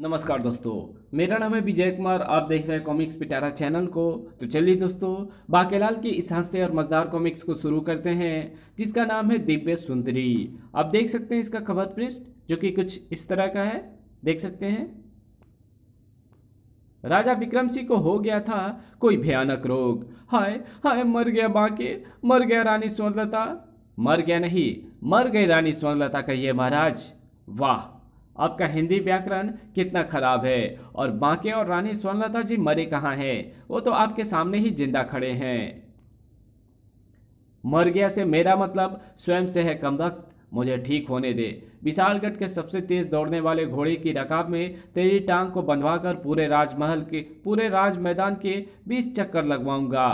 नमस्कार दोस्तों मेरा नाम है विजय कुमार आप देख रहे हैं कॉमिक्स पिटारा चैनल को तो चलिए दोस्तों बाकेलाल की इस हंसते और मज़ेदार कॉमिक्स को शुरू करते हैं जिसका नाम है दिव्य सुंदरी आप देख सकते हैं इसका खबर पृष्ठ जो कि कुछ इस तरह का है देख सकते हैं राजा विक्रम सिंह को हो गया था कोई भयानक रोग हाय हाय मर गया बाके मर गया रानी स्वर्णलता मर गया नहीं मर गई रानी स्वर्णलता कहिए महाराज वाह आपका हिंदी व्याकरण कितना खराब है और बांके और रानी स्वर्णलता जी मरे कहाँ हैं वो तो आपके सामने ही जिंदा खड़े हैं मर गया से मेरा मतलब स्वयं से है कम वक्त मुझे ठीक होने दे विशालगढ़ के सबसे तेज दौड़ने वाले घोड़े की रकाब में तेरी टांग को बंधवाकर पूरे राजमहल के पूरे राज मैदान के बीस चक्कर लगवाऊंगा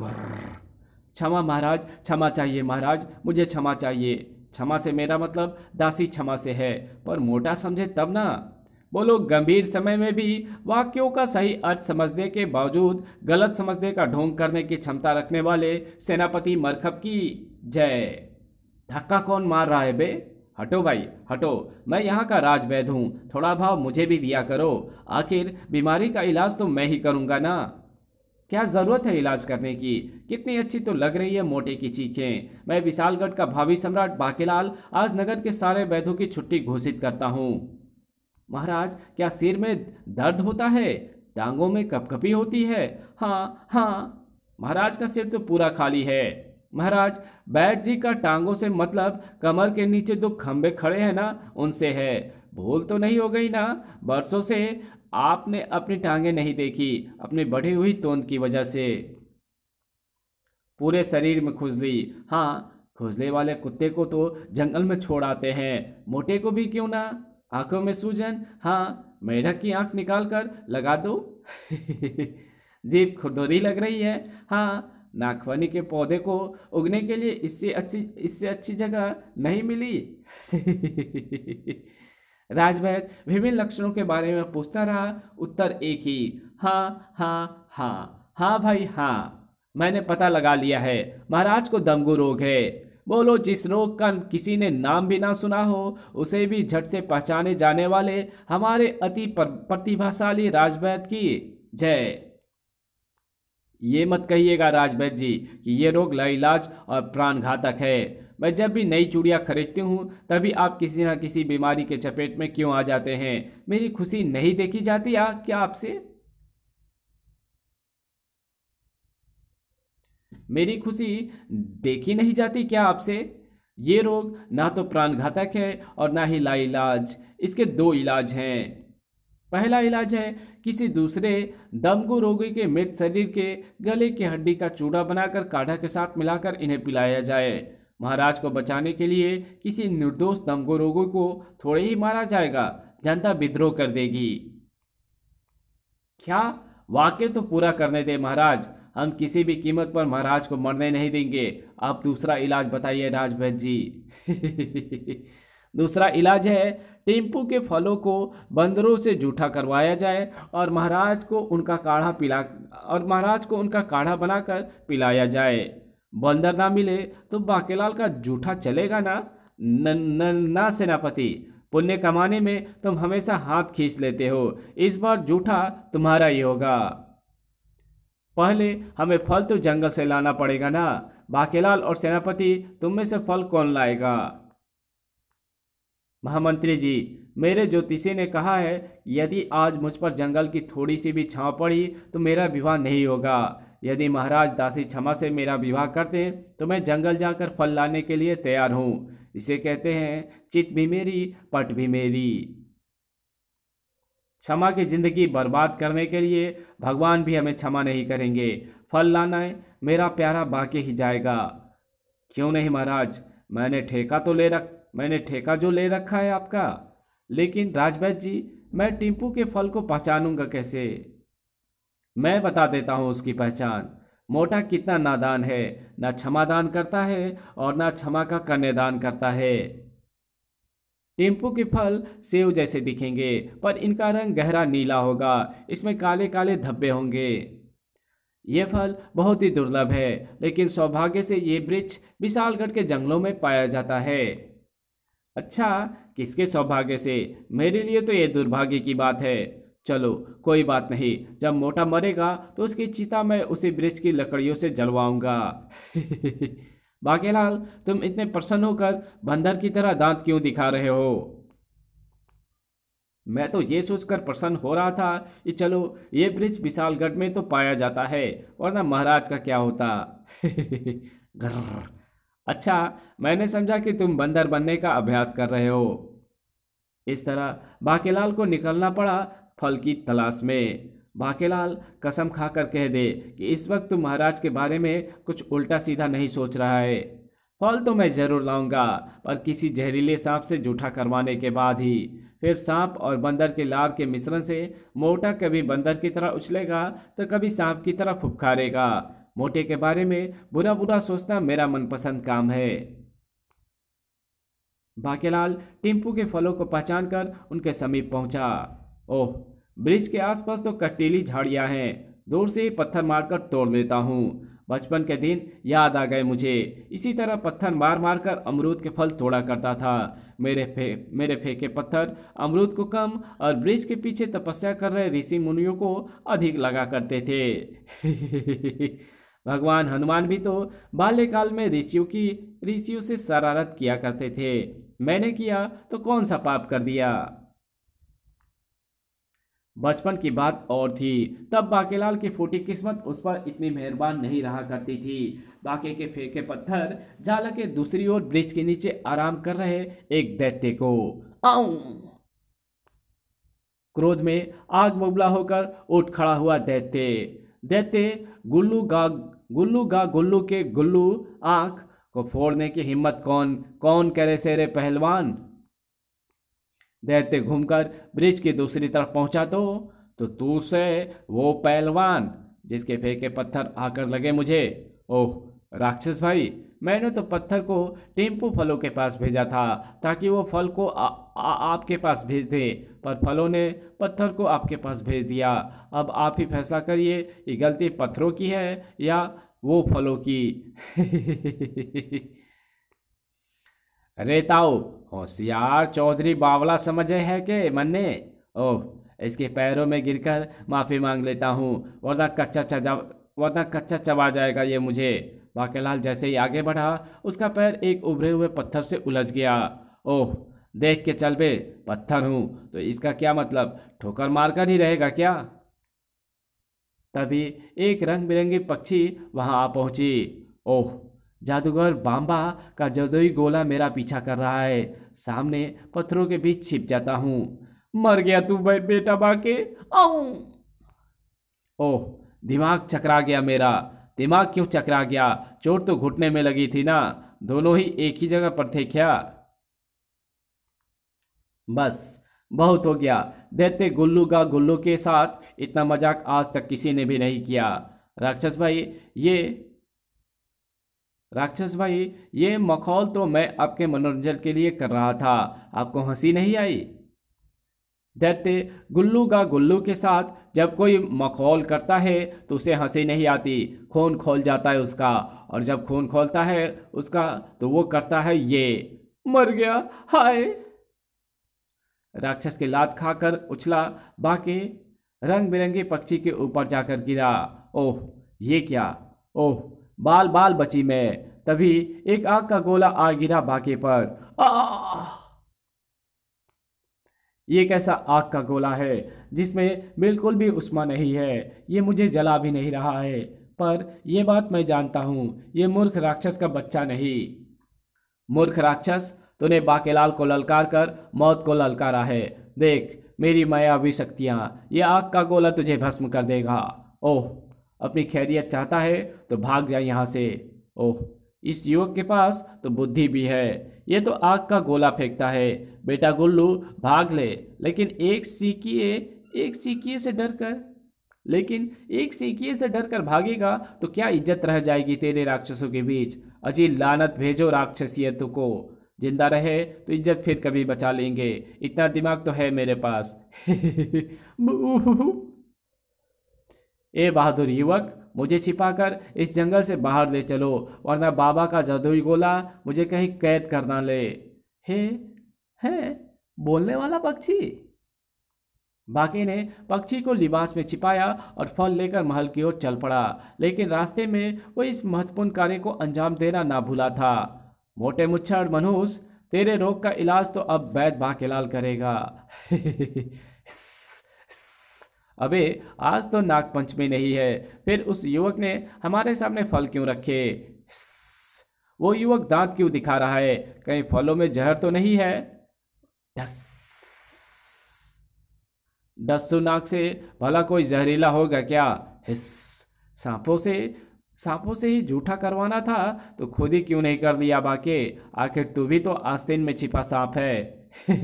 क्षमा महाराज क्षमा चाहिए महाराज मुझे क्षमा चाहिए क्षमा से मेरा मतलब दासी क्षमा से है पर मोटा समझे तब ना वो लोग गंभीर समय में भी वाक्यों का सही अर्थ समझने के बावजूद गलत समझने का ढोंग करने की क्षमता रखने वाले सेनापति मरखब की जय धक्का कौन मार रहा है बे हटो भाई हटो मैं यहाँ का राज हूँ थोड़ा भाव मुझे भी दिया करो आखिर बीमारी का इलाज तो मैं ही करूँगा ना क्या ज़रूरत है इलाज करने की कितनी अच्छी तो लग रही है मोटे की चीखें मैं विशालगढ़ का भावी सम्राट बाकेलाल आज नगर के सारे वैधों की छुट्टी घोषित करता हूँ महाराज क्या सिर में दर्द होता है टांगों में कपकपी होती है हाँ हाँ महाराज का सिर तो पूरा खाली है महाराज बैद जी का टांगों से मतलब कमर के नीचे दो खंबे खड़े हैं ना उनसे है भूल तो नहीं हो गई ना बरसों से आपने अपनी टांगें नहीं देखी अपनी बढ़ी हुई तोंद की वजह से पूरे शरीर में खुजली हाँ खुजले वाले कुत्ते को तो जंगल में छोड़ आते हैं मोटे को भी क्यों ना आंखों में सूजन हाँ मेढक की आंख निकाल कर लगा दो जीप खुरदोरी लग रही है हाँ नाखवानी के पौधे को उगने के लिए इससे अच्छी इससे अच्छी जगह नहीं मिली राजवैद विभिन्न लक्षणों के बारे में पूछता रहा उत्तर एक ही हाँ हाँ हाँ हाँ भाई हाँ मैंने पता लगा लिया है महाराज को दंगू रोग है बोलो जिस रोग का किसी ने नाम भी ना सुना हो उसे भी झट से पहचाने जाने वाले हमारे अति प्रतिभाशाली राजवैद की जय ये मत कहिएगा राजवैद जी कि ये रोग लाइलाज और प्राणघातक है मैं जब भी नई चूड़ियाँ खरीदती हूँ तभी आप किसी न किसी बीमारी के चपेट में क्यों आ जाते हैं मेरी खुशी नहीं देखी जाती आ क्या आपसे मेरी खुशी देखी नहीं जाती क्या आपसे ये रोग ना तो प्राण घातक है और ना ही लाइलाज इसके दो इलाज हैं पहला इलाज है किसी दूसरे दमगु रोगी के मृत शरीर के गले की हड्डी का चूड़ा बनाकर काढ़ा के साथ मिलाकर इन्हें पिलाया जाए महाराज को बचाने के लिए किसी निर्दोष रोगों को थोड़े ही मारा जाएगा जनता विद्रोह कर देगी क्या वाक्य तो पूरा करने दे महाराज हम किसी भी कीमत पर महाराज को मरने नहीं देंगे आप दूसरा इलाज बताइए राजभैद जी दूसरा इलाज है टिम्पू के फलों को बंदरों से जूठा करवाया जाए और महाराज को उनका काढ़ा पिला और महाराज को उनका काढ़ा बनाकर पिलाया जाए बंदर ना मिले तो बाकेलाल का जूठा चलेगा ना न, न, ना सेनापति पुण्य कमाने में तुम हमेशा हाथ खींच लेते हो इस बार जूठा तुम्हारा ही होगा पहले हमें फल तो जंगल से लाना पड़ेगा ना बाकेलाल और सेनापति तुम में से फल कौन लाएगा महामंत्री जी मेरे ज्योतिषी ने कहा है यदि आज मुझ पर जंगल की थोड़ी सी भी छाँव पड़ी तो मेरा विवाह नहीं होगा यदि महाराज दासी क्षमा से मेरा विवाह करते हैं तो मैं जंगल जाकर फल लाने के लिए तैयार हूँ इसे कहते हैं चित भी मेरी पट भी मेरी क्षमा की जिंदगी बर्बाद करने के लिए भगवान भी हमें क्षमा नहीं करेंगे फल लाना है मेरा प्यारा बाकी ही जाएगा क्यों नहीं महाराज मैंने ठेका तो ले रख मैंने ठेका जो ले रखा है आपका लेकिन राजवैद जी मैं टिंपू के फल को पहचानूंगा कैसे मैं बता देता हूँ उसकी पहचान मोटा कितना नादान है ना क्षमा दान करता है और ना क्षमा का कन्यादान करता है टिम्पू के फल सेव जैसे दिखेंगे पर इनका रंग गहरा नीला होगा इसमें काले काले धब्बे होंगे ये फल बहुत ही दुर्लभ है लेकिन सौभाग्य से ये वृक्ष विशालगढ़ के जंगलों में पाया जाता है अच्छा किसके सौभाग्य से मेरे लिए तो ये दुर्भाग्य की बात है चलो कोई बात नहीं जब मोटा मरेगा तो उसकी चिता में उसी ब्रिज की लकड़ियों से जलवाऊंगा बाकेलाल तुम इतने प्रसन्न होकर बंदर की तरह दांत क्यों दिखा रहे हो मैं तो ये सोचकर प्रसन्न हो रहा था कि चलो ये ब्रिज विशालगढ़ में तो पाया जाता है और ना महाराज का क्या होता अच्छा मैंने समझा कि तुम बंदर बनने का अभ्यास कर रहे हो इस तरह बाकेलाल को निकलना पड़ा फल की तलाश में भाकेलाल कसम खाकर कह दे कि इस वक्त तुम महाराज के बारे में कुछ उल्टा सीधा नहीं सोच रहा है फल तो मैं जरूर लाऊंगा पर किसी जहरीले सांप से जूठा करवाने के बाद ही फिर सांप और बंदर के लार के मिश्रण से मोटा कभी बंदर की तरह उछलेगा तो कभी सांप की तरह फुफकारेगा मोटे के बारे में बुरा बुरा सोचना मेरा मनपसंद काम है बाकेलाल टिम्पू के फलों को पहचान कर उनके समीप पहुंचा ओह ब्रिज के आसपास तो कटीली झाड़ियाँ हैं दूर से ही पत्थर मारकर तोड़ लेता हूँ बचपन के दिन याद आ गए मुझे इसी तरह पत्थर मार मार कर अमरूद के फल तोड़ा करता था मेरे फे मेरे फेंके पत्थर अमरूद को कम और ब्रिज के पीछे तपस्या कर रहे ऋषि मुनियों को अधिक लगा करते थे भगवान हनुमान भी तो बाल्यकाल में ऋषियों की ऋषियों से शरारत किया करते थे मैंने किया तो कौन सा पाप कर दिया बचपन की बात और थी तब बाकेलाल की फूटी किस्मत उस पर इतनी मेहरबान नहीं रहा करती थी बाके के फेंके पत्थर जाल के दूसरी ओर ब्रिज के नीचे आराम कर रहे एक दैत्य को आऊ क्रोध में आग बबला होकर उठ खड़ा हुआ दैत्य दैत्य गुल्लू गा गुल्लू गा गुल्लू के गुल्लू आंख को फोड़ने की हिम्मत कौन कौन करे सेरे पहलवान दैत्य घूमकर ब्रिज की दूसरी तरफ पहुंचा तो तो तू से वो पहलवान जिसके फेंके पत्थर आकर लगे मुझे ओह राक्षस भाई मैंने तो पत्थर को टेम्पू फलों के पास भेजा था ताकि वो फल को आ, आ, आपके पास भेज दे पर फलों ने पत्थर को आपके पास भेज दिया अब आप ही फैसला करिए ये गलती पत्थरों की है या वो फलों की अरे होशियार चौधरी बावला समझे है के मन्ने ओह इसके पैरों में गिरकर माफ़ी मांग लेता हूँ वरना कच्चा चजा वरना कच्चा चबा जाएगा ये मुझे बाकेलाल जैसे ही आगे बढ़ा उसका पैर एक उभरे हुए पत्थर से उलझ गया ओह देख के चल बे पत्थर हूँ तो इसका क्या मतलब ठोकर मारकर ही रहेगा क्या तभी एक रंग बिरंगी पक्षी वहाँ आ पहुँची ओह जादूगर बांबा का जदोई गोला मेरा पीछा कर रहा है सामने पत्थरों के बीच छिप जाता हूँ मर गया तू बेटा बाके ओह दिमाग चकरा गया मेरा दिमाग क्यों चकरा गया चोट तो घुटने में लगी थी ना दोनों ही एक ही जगह पर थे क्या बस बहुत हो गया दैत्य गुल्लू का गुल्लू के साथ इतना मजाक आज तक किसी ने भी नहीं किया राक्षस भाई ये राक्षस भाई ये मखौल तो मैं आपके मनोरंजन के लिए कर रहा था आपको हंसी नहीं आई दैत्य गुल्लू का गुल्लू के साथ जब कोई मखौल करता है तो उसे हंसी नहीं आती खून खोल जाता है उसका और जब खून खोलता है उसका तो वो करता है ये मर गया हाय राक्षस के लात खाकर उछला बाकी रंग बिरंगे पक्षी के ऊपर जाकर गिरा ओह ये क्या ओह बाल बाल बची मैं तभी एक आग का गोला आ गिरा बाके पर ये कैसा आग का गोला है जिसमें बिल्कुल भी उष्मा नहीं है ये मुझे जला भी नहीं रहा है पर यह बात मैं जानता हूं यह मूर्ख राक्षस का बच्चा नहीं मूर्ख राक्षस तूने बाकेलाल को ललकार कर मौत को ललकारा है देख मेरी मायावी शक्तियां यह आग का गोला तुझे भस्म कर देगा ओह अपनी खैरियत चाहता है तो भाग जाए यहाँ से ओह इस युवक के पास तो बुद्धि भी है ये तो आग का गोला फेंकता है बेटा गुल्लू भाग ले लेकिन एक सीकिए एक सीकिए से डर कर लेकिन एक सीकिए से डर कर भागेगा तो क्या इज्जत रह जाएगी तेरे राक्षसों के बीच अजी लानत भेजो राक्षसियत को जिंदा रहे तो इज्जत फिर कभी बचा लेंगे इतना दिमाग तो है मेरे पास ए बहादुर युवक मुझे छिपाकर इस जंगल से बाहर ले चलो वरना बाबा का जादुई गोला मुझे कहीं कैद करना ले हे है बोलने वाला पक्षी बाकी ने पक्षी को लिबास में छिपाया और फल लेकर महल की ओर चल पड़ा लेकिन रास्ते में वो इस महत्वपूर्ण कार्य को अंजाम देना ना भूला था मोटे मुच्छर मनहूस तेरे रोग का इलाज तो अब वैद बाकेलाल करेगा अबे आज तो नागपंचमी नहीं है फिर उस युवक ने हमारे सामने फल क्यों रखे वो युवक दांत क्यों दिखा रहा है कहीं फलों में जहर तो नहीं है डस्सु नाक से भला कोई जहरीला होगा क्या हिस सांपों से सांपों से ही झूठा करवाना था तो खुद ही क्यों नहीं कर लिया बाके आखिर तू भी तो आस्तीन में छिपा सांप है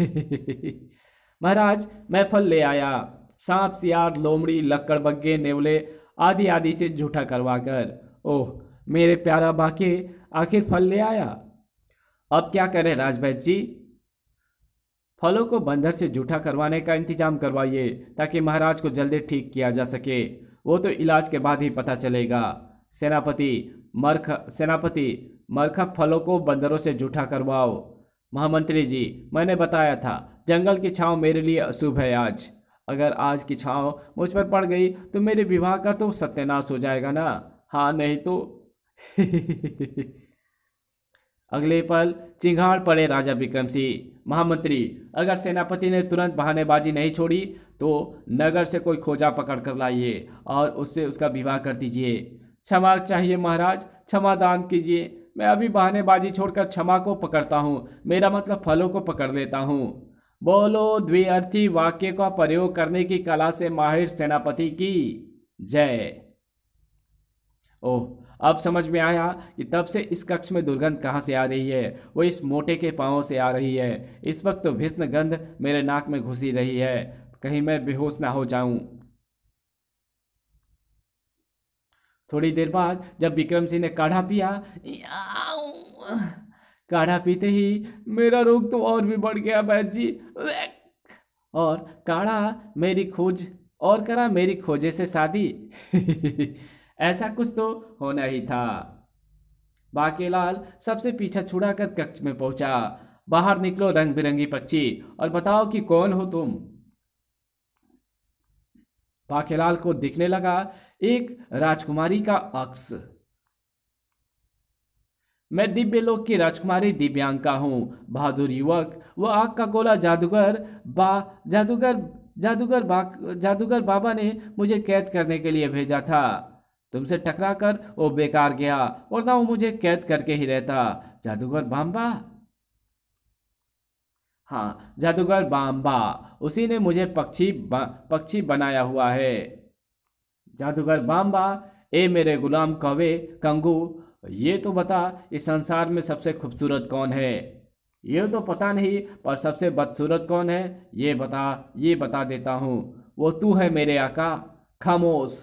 महाराज मैं फल ले आया सांप सियार लोमड़ी लक्कड़ बग्गे नेवले आदि आदि से झूठा करवा कर ओह मेरे प्यारा बाके आखिर फल ले आया अब क्या करें राजभैद जी फलों को बंदर से जूठा करवाने का इंतजाम करवाइए ताकि महाराज को जल्दी ठीक किया जा सके वो तो इलाज के बाद ही पता चलेगा सेनापति मरख सेनापति मरखा फलों को बंदरों से जूठा करवाओ महामंत्री जी मैंने बताया था जंगल की छाँव मेरे लिए अशुभ है आज अगर आज की छाँव मुझ पर पड़ गई तो मेरे विवाह का तो सत्यानाश हो जाएगा ना हाँ नहीं तो अगले पल चिंगाड़ पड़े राजा विक्रम सिंह महामंत्री अगर सेनापति ने तुरंत बहानेबाजी नहीं छोड़ी तो नगर से कोई खोजा पकड़ कर लाइए और उससे उसका विवाह कर दीजिए क्षमा चाहिए महाराज क्षमा दान कीजिए मैं अभी बहानेबाजी छोड़कर क्षमा को पकड़ता हूँ मेरा मतलब फलों को पकड़ लेता हूँ बोलो द्विअर्थी वाक्य का प्रयोग करने की कला से माहिर सेनापति की जय ओह अब समझ में आया कि तब से इस कक्ष में दुर्गंध कहाँ से आ रही है वो इस मोटे के पाँवों से आ रही है इस वक्त तो भीष्ण गंध मेरे नाक में घुसी रही है कहीं मैं बेहोश ना हो जाऊं थोड़ी देर बाद जब विक्रम सिंह ने काढ़ा पिया काढ़ा पीते ही मेरा रोग तो और भी बढ़ गया वैद जी और काढ़ा मेरी खोज और करा मेरी खोजे से शादी ऐसा कुछ तो होना ही था बाकेलाल सबसे पीछा छुड़ाकर कक्ष में पहुंचा बाहर निकलो रंग बिरंगी पक्षी और बताओ कि कौन हो तुम बाकेलाल को दिखने लगा एक राजकुमारी का अक्स मैं दिव्य लोक की राजकुमारी दिव्यांका हूँ बहादुर युवक व आग का गोला जादूगर बा जादूगर जादूगर बा जादूगर बाबा ने मुझे कैद करने के लिए भेजा था तुमसे टकरा कर वो बेकार गया और ना वो मुझे कैद करके ही रहता जादूगर बाम्बा हाँ जादूगर बाम्बा उसी ने मुझे पक्षी पक्षी बनाया हुआ है जादूगर बाम्बा ए मेरे गुलाम कौवे कंगू ये तो बता इस संसार में सबसे खूबसूरत कौन है ये तो पता नहीं पर सबसे बदसूरत कौन है ये बता ये बता देता हूँ वो तू है मेरे आका खामोश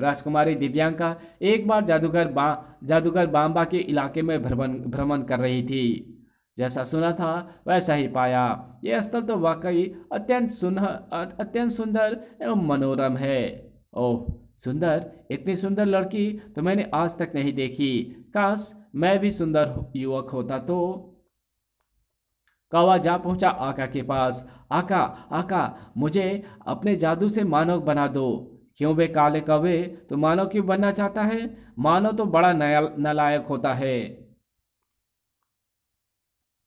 राजकुमारी दिव्यांका एक बार जादूगर बा जादूगर बांबा के इलाके में भ्रमण भ्रमण कर रही थी जैसा सुना था वैसा ही पाया यह स्थल तो वाकई अत्यंत सुन अत्यंत सुंदर एवं मनोरम है ओह सुंदर इतनी सुंदर लड़की तो मैंने आज तक नहीं देखी काश मैं भी सुंदर युवक होता तो कौवा जा पहुंचा आका के पास आका आका मुझे अपने जादू से मानव बना दो क्यों बे काले कवे तो मानव क्यों बनना चाहता है मानव तो बड़ा नया नलायक होता है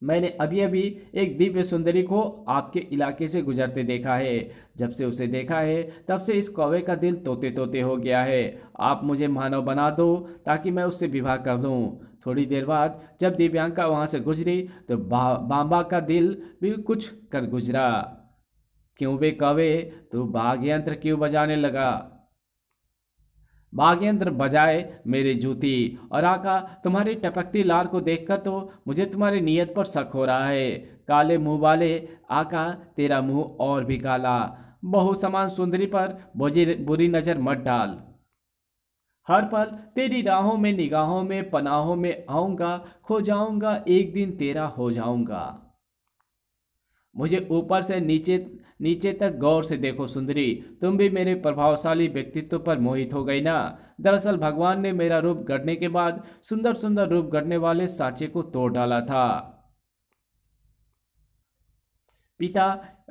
मैंने अभी अभी एक दिव्य सुंदरी को आपके इलाके से गुजरते देखा है जब से उसे देखा है तब से इस कौवे का दिल तोते तोते हो गया है आप मुझे मानव बना दो ताकि मैं उससे विवाह कर लूँ थोड़ी देर बाद जब दिव्यांका वहाँ से गुजरी तो बा, का दिल भी कुछ कर गुजरा क्यों बे कवे तू बाघ यंत्र क्यों बजाने लगा बागेंद्र बजाए मेरी जूती और आका तुम्हारी टपकती लार को देखकर तो मुझे तुम्हारी नीयत पर शक हो रहा है काले मुंह वाले आका तेरा मुंह और भी काला बहु समान सुंदरी पर बोझी बुरी नज़र मत डाल हर पल तेरी राहों में निगाहों में पनाहों में आऊँगा खो जाऊँगा एक दिन तेरा हो जाऊँगा मुझे ऊपर से नीचे नीचे तक गौर से देखो सुंदरी तुम भी मेरे प्रभावशाली व्यक्तित्व पर मोहित हो गई ना दरअसल भगवान ने मेरा रूप गढ़ने के बाद सुंदर सुंदर रूप गढ़ने वाले साचे को तोड़ डाला था पिता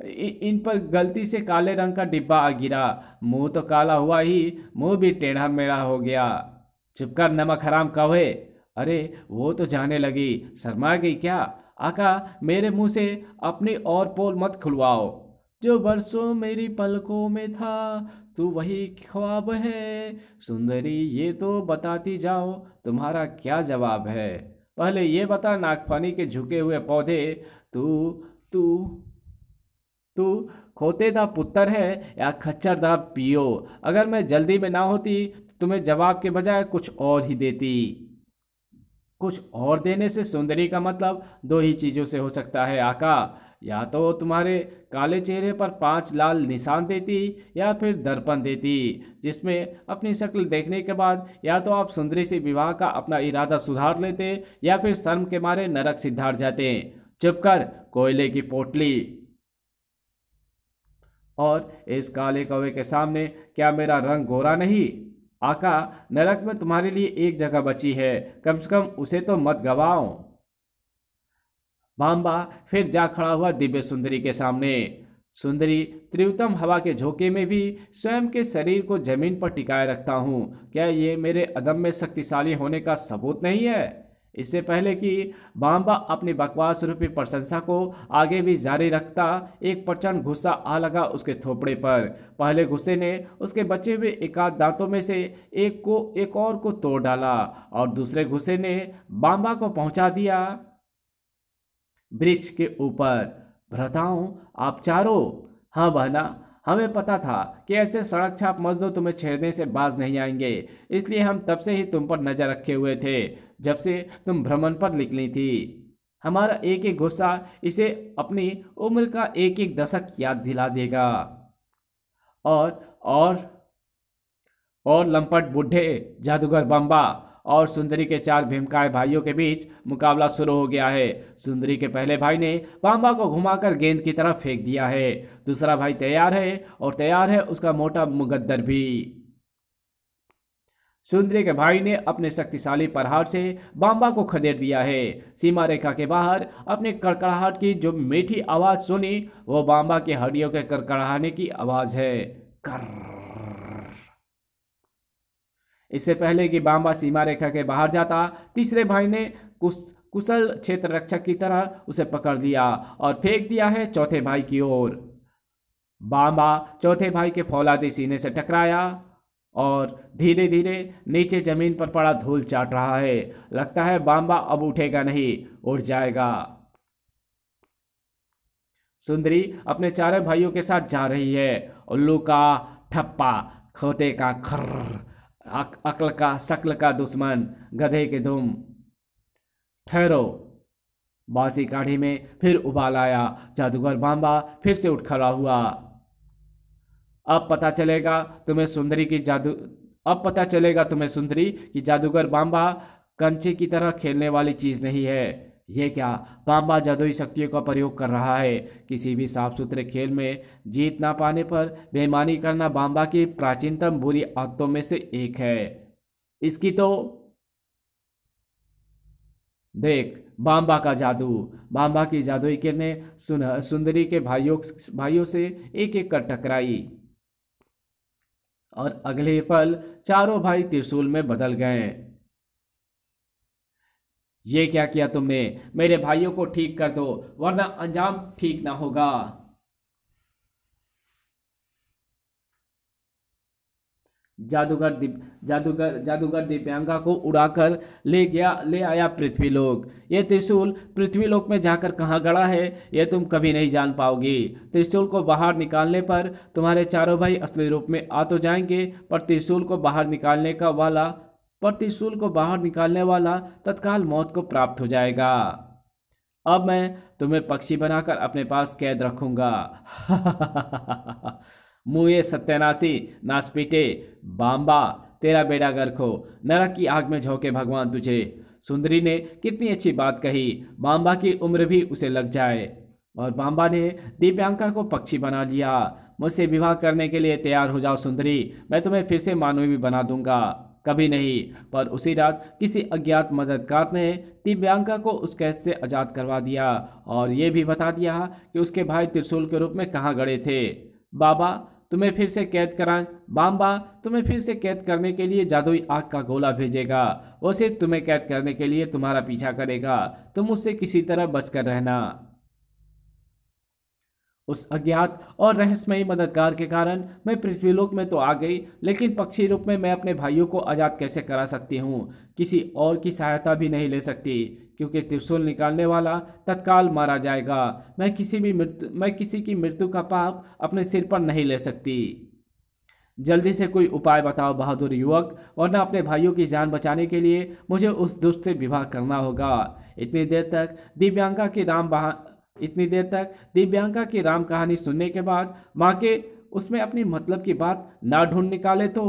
इन पर गलती से काले रंग का डिब्बा आ गिरा मुंह तो काला हुआ ही मुंह भी टेढ़ा मेढ़ा हो गया चुपकर नमक हराम कहे अरे वो तो जाने लगी शर्मा गई क्या आका मेरे मुंह से अपनी और पोल मत खुलवाओ जो बरसों मेरी पलकों में था तू वही ख्वाब है सुंदरी ये तो बताती जाओ तुम्हारा क्या जवाब है पहले ये बता नागफानी के झुके हुए पौधे तू तू तू खोते दा पुत्र है या खच्चर दा पियो अगर मैं जल्दी में ना होती तो तुम्हें जवाब के बजाय कुछ और ही देती कुछ और देने से सुंदरी का मतलब दो ही चीज़ों से हो सकता है आका या तो तुम्हारे काले चेहरे पर पांच लाल निशान देती या फिर दर्पण देती जिसमें अपनी शक्ल देखने के बाद या तो आप सुंदरी से विवाह का अपना इरादा सुधार लेते या फिर शर्म के मारे नरक सिद्धार जाते चुप कर कोयले की पोटली और इस काले कौवे के सामने क्या मेरा रंग गोरा नहीं आका नरक में तुम्हारे लिए एक जगह बची है कम से कम उसे तो मत गवाओ बांबा फिर जा खड़ा हुआ दिव्य सुंदरी के सामने सुंदरी त्रिवतम हवा के झोंके में भी स्वयं के शरीर को जमीन पर टिकाए रखता हूँ क्या ये मेरे अदम्य शक्तिशाली होने का सबूत नहीं है इससे पहले कि बाम्बा अपनी बकवास रूपी प्रशंसा को आगे भी जारी रखता एक प्रचंड गुस्सा आ लगा उसके थोपड़े पर पहले गुस्से ने उसके बचे हुए एकाध दांतों में से एक को एक और को तोड़ डाला और दूसरे गुस्से ने बाम्बा को पहुंचा दिया वृक्ष के ऊपर भ्रताओं आप चारों हाँ बहना हमें पता था कि ऐसे सड़क छाप मजदूर तुम्हें छेड़ने से बाज नहीं आएंगे इसलिए हम तब से ही तुम पर नज़र रखे हुए थे जब से तुम भ्रमण पर निकली थी हमारा एक एक गुस्सा इसे अपनी उम्र का एक एक दशक याद दिला देगा और और और लंपट बुढ़े जादूगर बम्बा और सुंदरी के चार भीमकाय भाइयों के बीच मुकाबला शुरू हो गया है सुंदरी के पहले भाई ने बाम्बा को घुमाकर गेंद की तरफ फेंक दिया है दूसरा भाई तैयार है और तैयार है उसका मोटा मुगद्दर भी सुंदरे के भाई ने अपने शक्तिशाली प्रहार से बाम्बा को खदेड़ दिया है सीमा रेखा के बाहर अपने कड़कड़ाहट की जो मीठी आवाज सुनी वो बाम्बा के हड्डियों के कड़कड़ाने की आवाज है कर इससे पहले कि बांबा सीमा रेखा के बाहर जाता तीसरे भाई ने कुछ कुशल क्षेत्र रक्षक की तरह उसे पकड़ लिया और फेंक दिया है चौथे भाई की ओर बांबा चौथे भाई के फौलादी सीने से टकराया और धीरे धीरे नीचे जमीन पर पड़ा धूल चाट रहा है लगता है बाम्बा अब उठेगा नहीं उठ जाएगा सुंदरी अपने चारों भाइयों के साथ जा रही है उल्लू का ठप्पा खोते का खर्र अकल का शक्ल का दुश्मन गधे के धुम ठहरो बासी काढ़ी में फिर उबाल आया जादूगर बाम्बा फिर से उठ खड़ा हुआ अब पता चलेगा तुम्हें सुंदरी की जादू अब पता चलेगा तुम्हें सुंदरी कि जादूगर बाम्बा कंचे की तरह खेलने वाली चीज़ नहीं है ये क्या बांबा जादुई शक्तियों का प्रयोग कर रहा है किसी भी साफ सुथरे खेल में जीत ना पाने पर बेमानी करना बांबा की प्राचीनतम बुरी आदतों में से एक है इसकी तो देख बाम्बा का जादू बांबा की जादुई किरणें सुन सुंदरी के भाइयों भाइयों से एक एक कर टकराई और अगले पल चारों भाई त्रिशूल में बदल गए ये क्या किया तुमने मेरे भाइयों को ठीक कर दो वरना अंजाम ठीक ना होगा जादूगर दिव जादूगर जादूगर दिव्यांगा को उड़ाकर ले गया ले आया पृथ्वीलोक ये त्रिशूल पृथ्वीलोक में जाकर कहाँ गड़ा है ये तुम कभी नहीं जान पाओगी त्रिशूल को बाहर निकालने पर तुम्हारे चारों भाई असली रूप में आ तो जाएंगे पर त्रिशूल को बाहर निकालने का वाला पर त्रिशूल को बाहर निकालने वाला तत्काल मौत को प्राप्त हो जाएगा अब मैं तुम्हें पक्षी बनाकर अपने पास कैद रखूंगा मुए सत्यानाशी नासपीटे बाम्बा तेरा बेड़ा गर्क हो नरक की आग में झोंके भगवान तुझे सुंदरी ने कितनी अच्छी बात कही बाम्बा की उम्र भी उसे लग जाए और बाम्बा ने दिव्यांका को पक्षी बना लिया मुझसे विवाह करने के लिए तैयार हो जाओ सुंदरी मैं तुम्हें फिर से मानवी भी बना दूंगा कभी नहीं पर उसी रात किसी अज्ञात मददगार ने दिव्यांका को उस कैद से आज़ाद करवा दिया और ये भी बता दिया कि उसके भाई त्रिशूल के रूप में कहाँ गड़े थे बाबा तुम्हें फिर से कैद कराए बाम्बा तुम्हें फिर से कैद करने के लिए जादुई आग का गोला भेजेगा वो सिर्फ तुम्हें कैद करने के लिए तुम्हारा पीछा करेगा तुम उससे किसी तरह बचकर रहना उस अज्ञात और रहस्यमयी मददगार के कारण मैं पृथ्वीलोक में तो आ गई लेकिन पक्षी रूप में मैं अपने भाइयों को आज़ाद कैसे करा सकती हूँ किसी और की सहायता भी नहीं ले सकती क्योंकि त्रिशूल निकालने वाला तत्काल मारा जाएगा मैं किसी भी मृत्यु मैं किसी की मृत्यु का पाप अपने सिर पर नहीं ले सकती जल्दी से कोई उपाय बताओ बहादुर युवक वरना अपने भाइयों की जान बचाने के लिए मुझे उस दुष्ट से विवाह करना होगा इतनी देर तक दिव्यांगा के राम इतनी देर तक दिव्यांका की राम कहानी सुनने के बाद माँ के उसमें अपनी मतलब की बात ना ढूंढ निकाले तो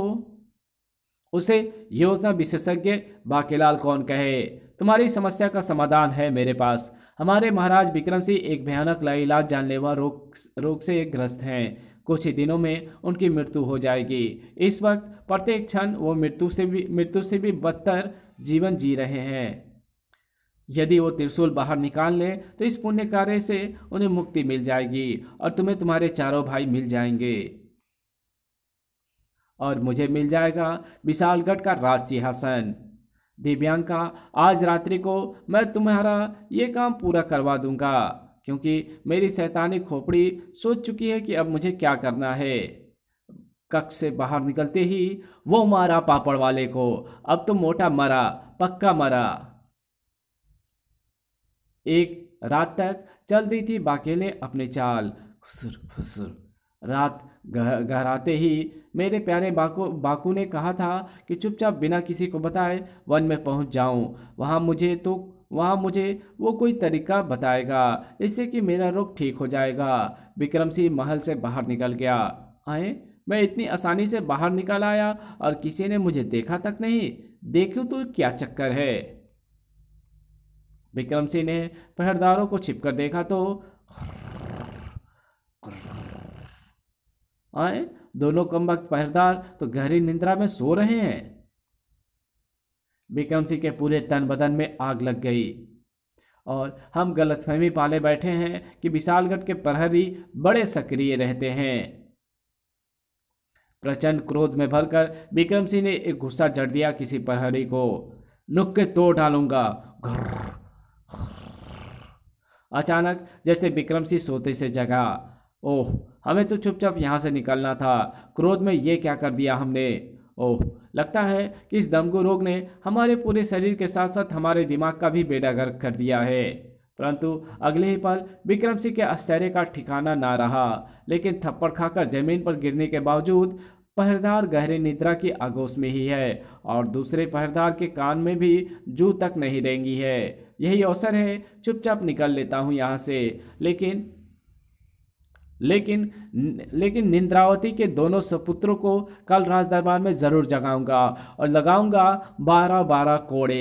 उसे योजना विशेषज्ञ बाकेलाल कौन कहे तुम्हारी समस्या का समाधान है मेरे पास हमारे महाराज विक्रम सिंह एक भयानक लाइलाज जानलेवा रोग रोग से ग्रस्त हैं कुछ ही दिनों में उनकी मृत्यु हो जाएगी इस वक्त प्रत्येक क्षण वो मृत्यु से भी मृत्यु से भी बदतर जीवन जी रहे हैं यदि वो त्रिशूल बाहर निकाल लें तो इस पुण्य कार्य से उन्हें मुक्ति मिल जाएगी और तुम्हें तुम्हारे चारों भाई मिल जाएंगे और मुझे मिल जाएगा विशालगढ़ का राज सिंहासन दिव्यांका आज रात्रि को मैं तुम्हारा ये काम पूरा करवा दूंगा क्योंकि मेरी सैतानी खोपड़ी सोच चुकी है कि अब मुझे क्या करना है कक्ष से बाहर निकलते ही वो मारा पापड़ वाले को अब तो मोटा मरा पक्का मरा एक रात तक चल दी थी बाकेले अपने चाल खुसुर खुसुर रात गहराते ही मेरे प्यारे बाकू बाकू ने कहा था कि चुपचाप बिना किसी को बताए वन में पहुंच जाऊं वहां मुझे तो वहाँ मुझे वो कोई तरीका बताएगा इससे कि मेरा रोग ठीक हो जाएगा विक्रम सिंह महल से बाहर निकल गया आए मैं इतनी आसानी से बाहर निकल आया और किसी ने मुझे देखा तक नहीं देखो तो क्या चक्कर है विक्रम सिंह ने पहरदारों को छिपकर देखा तो आए दोनों वक्त पहरेदार तो गहरी निंद्रा में सो रहे हैं विक्रम सिंह के पूरे तन बदन में आग लग गई और हम गलतफहमी पाले बैठे हैं कि विशालगढ़ के प्रहरी बड़े सक्रिय रहते हैं प्रचंड क्रोध में भरकर विक्रम सिंह ने एक गुस्सा जड़ दिया किसी प्रहरी को नुक्के तोड़ डालूंगा घर अचानक जैसे विक्रम सिंह सोते से जगा ओह हमें तो चुपचाप यहाँ से निकलना था क्रोध में ये क्या कर दिया हमने ओह लगता है कि इस दमगु रोग ने हमारे पूरे शरीर के साथ साथ हमारे दिमाग का भी बेड़ा गर्क कर दिया है परंतु अगले ही पल विक्रम सिंह के आश्चर्य का ठिकाना ना रहा लेकिन थप्पड़ खाकर जमीन पर गिरने के बावजूद पहरेदार गहरे निद्रा की आगोश में ही है और दूसरे पहरेदार के कान में भी जू तक नहीं रेंगी है यही अवसर है चुपचाप निकल लेता हूँ यहाँ से लेकिन लेकिन लेकिन निंद्रावती के दोनों सपुत्रों को कल राजदरबार में ज़रूर जगाऊंगा और लगाऊंगा बारह बारह कोड़े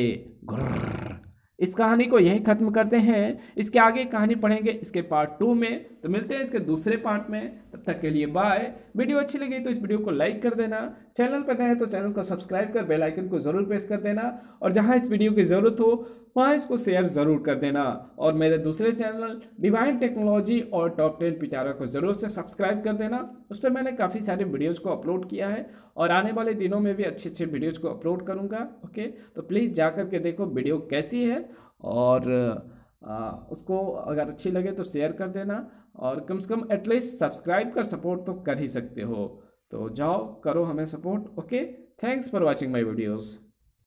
इस कहानी को यही ख़त्म करते हैं इसके आगे कहानी पढ़ेंगे इसके पार्ट टू में तो मिलते हैं इसके दूसरे पार्ट में तब तक के लिए बाय वीडियो अच्छी लगी तो इस वीडियो को लाइक कर देना चैनल पर नए हैं तो चैनल को सब्सक्राइब कर बेल आइकन को ज़रूर प्रेस कर देना और जहाँ इस वीडियो की ज़रूरत हो वहाँ इसको शेयर ज़रूर कर देना और मेरे दूसरे चैनल डिवाइन टेक्नोलॉजी और टॉप टेन पिटारा को ज़रूर से सब्सक्राइब कर देना उस पर मैंने काफ़ी सारे वीडियोज़ को अपलोड किया है और आने वाले दिनों में भी अच्छे अच्छे वीडियोज़ को अपलोड करूँगा ओके तो प्लीज़ जा कर के देखो वीडियो कैसी है और आ, उसको अगर अच्छी लगे तो शेयर कर देना और कम से कम एटलीस्ट सब्सक्राइब कर सपोर्ट तो कर ही सकते हो तो जाओ करो हमें support okay thanks for watching my videos